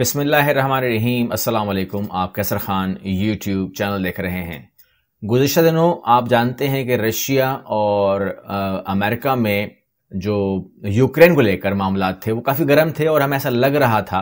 बिसमीम अल्लाम आप कैसर ख़ान यूट्यूब चैनल देख रहे हैं गुजशत दिनों आप जानते हैं कि रशिया और आ, अमेरिका में जो यूक्रेन को लेकर मामला थे वो काफ़ी गर्म थे और हमें ऐसा लग रहा था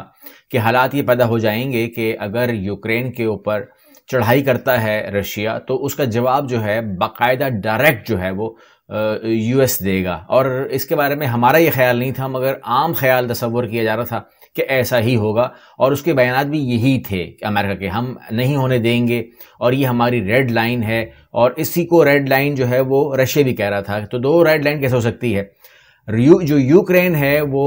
कि हालात ये पैदा हो जाएंगे कि अगर यूक्रेन के ऊपर चढ़ाई करता है रशिया तो उसका जवाब जो है बाकायदा डायरेक्ट जो है वो यूएस देगा और इसके बारे में हमारा ये ख्याल नहीं था मगर आम ख्याल तस्वर किया जा रहा था कि ऐसा ही होगा और उसके बयान भी यही थे अमेरिका के हम नहीं होने देंगे और ये हमारी रेड लाइन है और इसी को रेड लाइन जो है वो रशिया भी कह रहा था तो दो रेड लाइन कैसे हो सकती है यू जो यूक्रेन है वो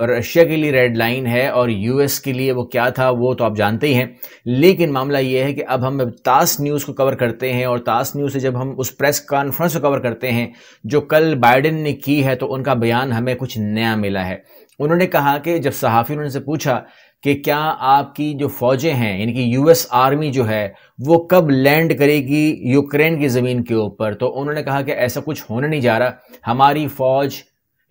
रशिया के लिए रेड लाइन है और यूएस के लिए वो क्या था वो तो आप जानते ही हैं लेकिन मामला ये है कि अब हम तास न्यूज़ को कवर करते हैं और तास न्यूज़ से जब हम उस प्रेस कॉन्फ्रेंस को कवर करते हैं जो कल बाइडेन ने की है तो उनका बयान हमें कुछ नया मिला है उन्होंने कहा कि जब सहाफ़ी ने उनसे पूछा कि क्या आपकी जो फौजें हैं यानी कि यूएस आर्मी जो है वो कब लैंड करेगी यूक्रेन की ज़मीन के ऊपर तो उन्होंने कहा कि ऐसा कुछ होने नहीं जा रहा हमारी फ़ौज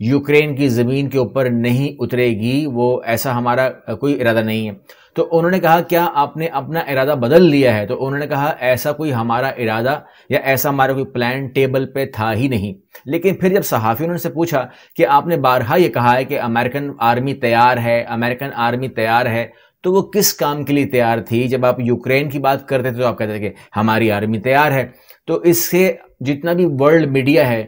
यूक्रेन की ज़मीन के ऊपर नहीं उतरेगी वो ऐसा हमारा कोई इरादा नहीं है तो उन्होंने कहा क्या आपने अपना इरादा बदल लिया है तो उन्होंने कहा ऐसा कोई हमारा इरादा या ऐसा हमारा कोई प्लान टेबल पे था ही नहीं लेकिन फिर जब सहाफ़ियों ने उनसे पूछा कि आपने बारहा ये कहा है कि अमेरिकन आर्मी तैयार है अमेरिकन आर्मी तैयार है तो वो किस काम के लिए तैयार थी जब आप यूक्रेन की बात करते थे तो आप कहते थे कि हमारी आर्मी तैयार है तो इससे जितना भी वर्ल्ड मीडिया है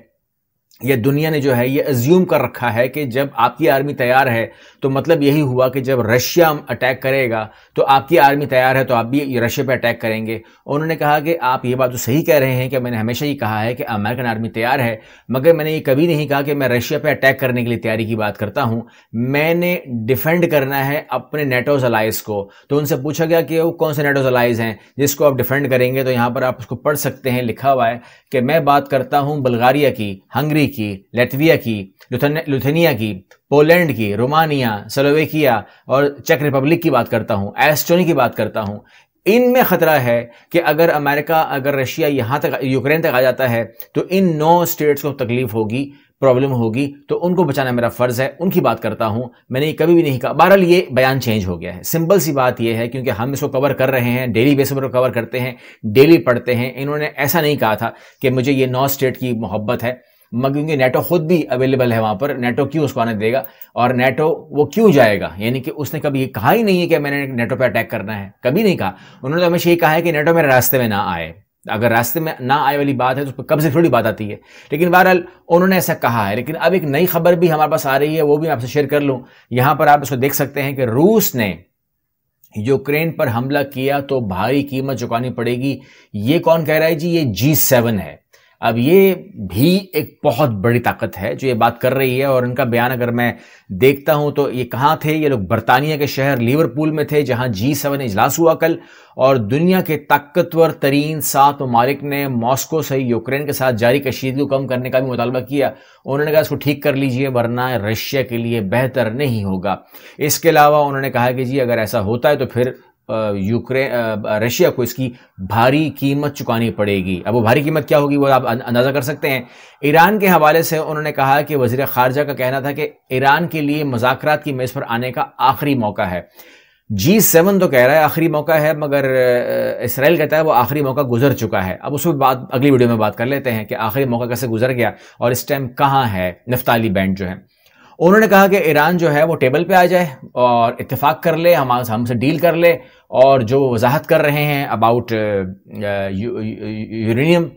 ये दुनिया ने जो है ये एज्यूम कर रखा है कि जब आपकी आर्मी तैयार है तो मतलब यही हुआ कि जब रशिया अटैक करेगा तो आपकी आर्मी तैयार है तो आप भी रशिया पे अटैक करेंगे उन्होंने कहा कि आप ये बात तो सही कह रहे हैं कि मैंने हमेशा ही कहा है कि अमेरिकन आर्मी तैयार है मगर मैंने ये कभी नहीं कहा कि मैं रशिया पर अटैक करने के लिए तैयारी की बात करता हूँ मैंने डिफेंड करना है अपने नेटोज अलाइज को तो उनसे पूछा गया कि वो कौन से नेटोज अलाइज हैं जिसको आप डिफेंड करेंगे तो यहाँ पर आप उसको पढ़ सकते हैं लिखा हुआ है कि मैं बात करता हूँ बल्गारिया की हंगरी की लेटविया की लुथेनिया की पोलैंड की रोमानिया सलोवेकिया और चेक रिपब्लिक की बात करता हूँ एस्टोनी की बात करता हूँ इनमें खतरा है कि अगर अमेरिका अगर रशिया यहाँ तक यूक्रेन तक आ जाता है तो इन नौ स्टेट्स को तकलीफ होगी प्रॉब्लम होगी तो उनको बचाना मेरा फ़र्ज़ है उनकी बात करता हूं मैंने कभी भी नहीं कहा बहरहाल ये बयान चेंज हो गया है सिंपल सी बात यह है क्योंकि हम इसको कवर कर रहे हैं डेली बेस पर कवर करते हैं डेली पढ़ते हैं इन्होंने ऐसा नहीं कहा था कि मुझे ये नौ स्टेट की मोहब्बत है मगर क्योंकि नेटो खुद भी अवेलेबल है वहां पर नेटो क्यों उसको आने देगा और नेटो वो क्यों जाएगा यानी कि उसने कभी कहा ही नहीं है कि मैंने नेटो पर अटैक करना है कभी नहीं कहा उन्होंने तो हमेशा ये कहा है कि नेटो मेरे रास्ते में ना आए अगर रास्ते में ना आए वाली बात है तो उस पर कब से थोड़ी बात आती है लेकिन बहरहाल उन्होंने ऐसा कहा है लेकिन अब एक नई खबर भी हमारे पास आ रही है वो भी आपसे शेयर कर लूँ यहाँ पर आप इसको देख सकते हैं कि रूस ने यूक्रेन पर हमला किया तो भारी कीमत चुकानी पड़ेगी ये कौन कह रहा है जी ये जी सेवन है अब ये भी एक बहुत बड़ी ताकत है जो ये बात कर रही है और इनका बयान अगर मैं देखता हूं तो ये कहाँ थे ये लोग बरतानिया के शहर लिवरपूल में थे जहां जी सेवन इजलास हुआ कल और दुनिया के ताकतवर तरीन सात ममालिक ने मॉस्को से यूक्रेन के साथ जारी कशीदगी को कम करने का भी मुतालबा किया उन्होंने कहा इसको ठीक कर लीजिए वरना रशिया के लिए बेहतर नहीं होगा इसके अलावा उन्होंने कहा कि जी अगर ऐसा होता है तो फिर यूक्रेन रशिया को इसकी भारी कीमत चुकानी पड़ेगी अब वो भारी कीमत क्या होगी वो आप अं-, अंदाज़ा कर सकते हैं ईरान के हवाले से उन्होंने कहा कि वजीर खारजा का कहना था कि ईरान के लिए मजाक की मेज़ पर आने का आखिरी मौका है जी सेवन तो कह रहा है आखिरी मौका है मगर इसराइल कहता है वो आखिरी मौका गुजर चुका है अब उस पर बात अगली वीडियो में बात कर लेते हैं कि आखिरी मौका कैसे गुजर गया और इस टाइम कहाँ है नफ्ताली बैंड जो है उन्होंने कहा कि ईरान जो है वो टेबल पे आ जाए और इत्तेफाक कर ले हम हमसे डील कर ले और जो वजाहत कर रहे हैं अबाउट यूरेनियम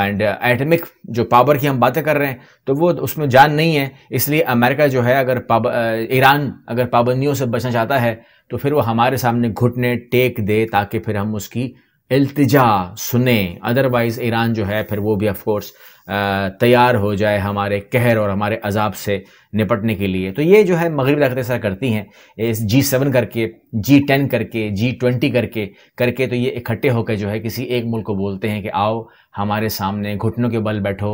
एंड एटमिक जो पावर की हम बातें कर रहे हैं तो वो उसमें जान नहीं है इसलिए अमेरिका जो है अगर uh, ईरान अगर पाबंदियों से बचना चाहता है तो फिर वो हमारे सामने घुटने टेक दे ताकि फिर हम उसकी अल्तजा सुने अदरवाइज़ ईरान जो है फिर वो भी ऑफकोर्स तैयार हो जाए हमारे कहर और हमारे अजाब से निपटने के लिए तो ये जो है मगरब ताकतें सर करती हैं इस जी सेवन करके जी टेन करके जी ट्वेंटी करके करके तो ये इकट्ठे होकर जो है किसी एक मुल्क को बोलते हैं कि आओ हमारे सामने घुटनों के बल बैठो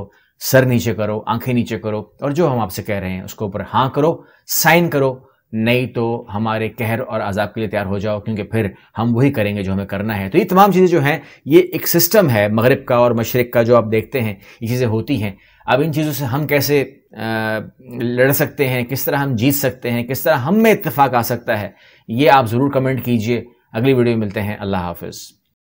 सर नीचे करो आंखें नीचे करो और जो हम आपसे कह रहे हैं उसके ऊपर हाँ करो साइन करो नहीं तो हमारे कहर और अजाब के लिए तैयार हो जाओ क्योंकि फिर हम वही करेंगे जो हमें करना है तो ये तमाम चीज़ें जो हैं ये एक सिस्टम है मगरब का और मशरक़ का जो आप देखते हैं ये चीज़ें होती हैं अब इन चीज़ों से हम कैसे लड़ सकते हैं किस तरह हम जीत सकते हैं किस तरह हम में इतफाक़ आ सकता है ये आप ज़रूर कमेंट कीजिए अगली वीडियो में मिलते हैं अल्लाह हाफिज़